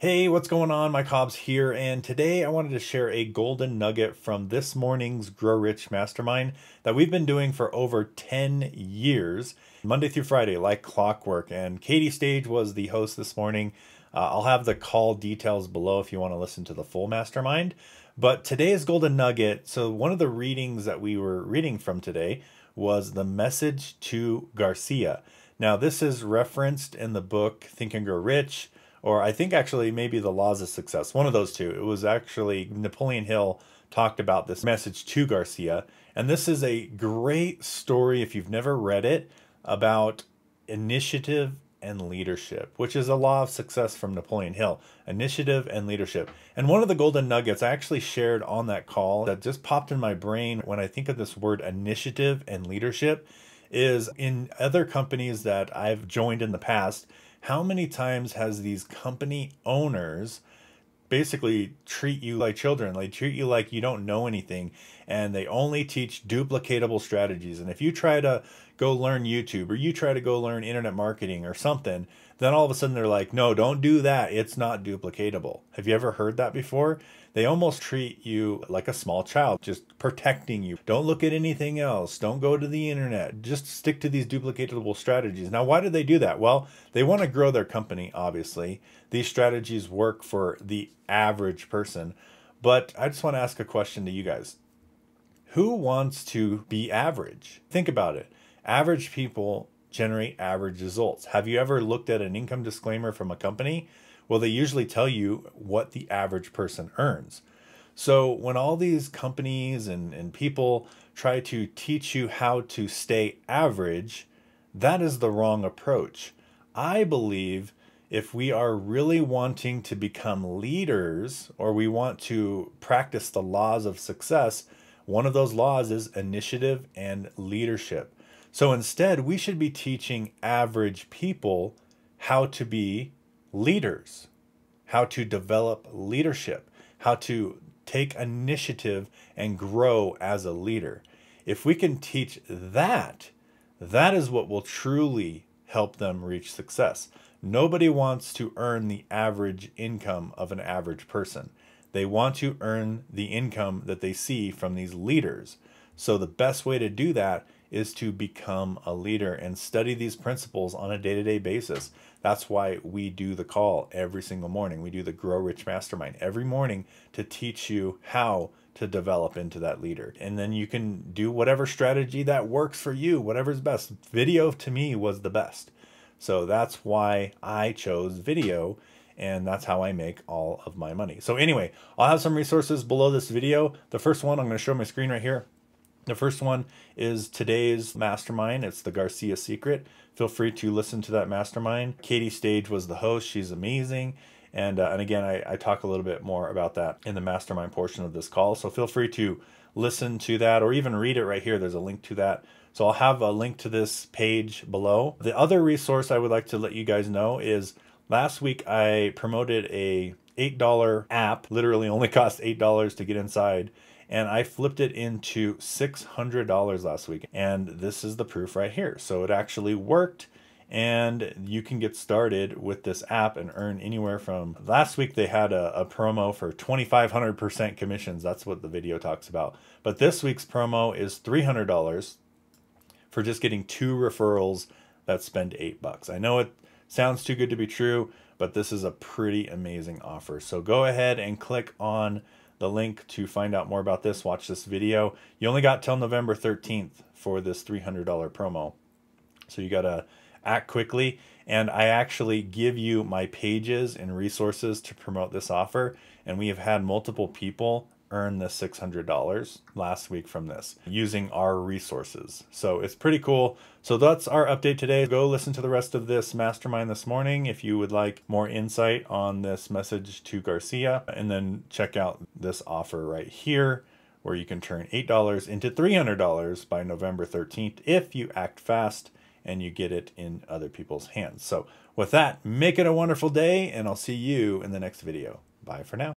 Hey, what's going on? My Cobbs here, and today I wanted to share a golden nugget from this morning's Grow Rich Mastermind that we've been doing for over 10 years, Monday through Friday, like clockwork. And Katie Stage was the host this morning. Uh, I'll have the call details below if you want to listen to the full mastermind. But today's golden nugget, so one of the readings that we were reading from today was the message to Garcia. Now, this is referenced in the book Think and Grow Rich or I think actually maybe The Laws of Success, one of those two. It was actually Napoleon Hill talked about this message to Garcia. And this is a great story if you've never read it about initiative and leadership, which is a law of success from Napoleon Hill initiative and leadership. And one of the golden nuggets I actually shared on that call that just popped in my brain when I think of this word initiative and leadership is in other companies that I've joined in the past how many times has these company owners basically treat you like children. They treat you like you don't know anything and they only teach duplicatable strategies. And if you try to go learn YouTube or you try to go learn internet marketing or something, then all of a sudden they're like, no, don't do that. It's not duplicatable. Have you ever heard that before? They almost treat you like a small child, just protecting you. Don't look at anything else. Don't go to the internet. Just stick to these duplicatable strategies. Now, why do they do that? Well, they want to grow their company, obviously. These strategies work for the average person. But I just want to ask a question to you guys. Who wants to be average? Think about it. Average people generate average results. Have you ever looked at an income disclaimer from a company? Well, they usually tell you what the average person earns. So when all these companies and, and people try to teach you how to stay average, that is the wrong approach. I believe if we are really wanting to become leaders or we want to practice the laws of success, one of those laws is initiative and leadership. So instead, we should be teaching average people how to be leaders, how to develop leadership, how to take initiative and grow as a leader. If we can teach that, that is what will truly help them reach success. Nobody wants to earn the average income of an average person. They want to earn the income that they see from these leaders. So the best way to do that is to become a leader and study these principles on a day-to-day basis. That's why we do the call every single morning. We do the Grow Rich Mastermind every morning to teach you how to develop into that leader. And then you can do whatever strategy that works for you, whatever's best. Video to me was the best. So that's why I chose video and that's how I make all of my money. So anyway, I'll have some resources below this video. The first one, I'm gonna show my screen right here. The first one is today's mastermind. It's the Garcia Secret. Feel free to listen to that mastermind. Katie Stage was the host. She's amazing. And, uh, and again, I, I talk a little bit more about that in the mastermind portion of this call. So feel free to listen to that or even read it right here. There's a link to that. So I'll have a link to this page below. The other resource I would like to let you guys know is last week I promoted a $8 app, literally only cost $8 to get inside and I flipped it into $600 last week. And this is the proof right here. So it actually worked and you can get started with this app and earn anywhere from last week they had a, a promo for 2500% commissions that's what the video talks about but this week's promo is $300 for just getting two referrals that spend eight bucks i know it sounds too good to be true but this is a pretty amazing offer so go ahead and click on the link to find out more about this, watch this video. You only got till November 13th for this $300 promo. So you got to act quickly. And I actually give you my pages and resources to promote this offer. And we have had multiple people earn the $600 last week from this using our resources. So it's pretty cool. So that's our update today. Go listen to the rest of this mastermind this morning if you would like more insight on this message to Garcia. And then check out this offer right here where you can turn $8 into $300 by November 13th if you act fast and you get it in other people's hands. So with that, make it a wonderful day and I'll see you in the next video. Bye for now.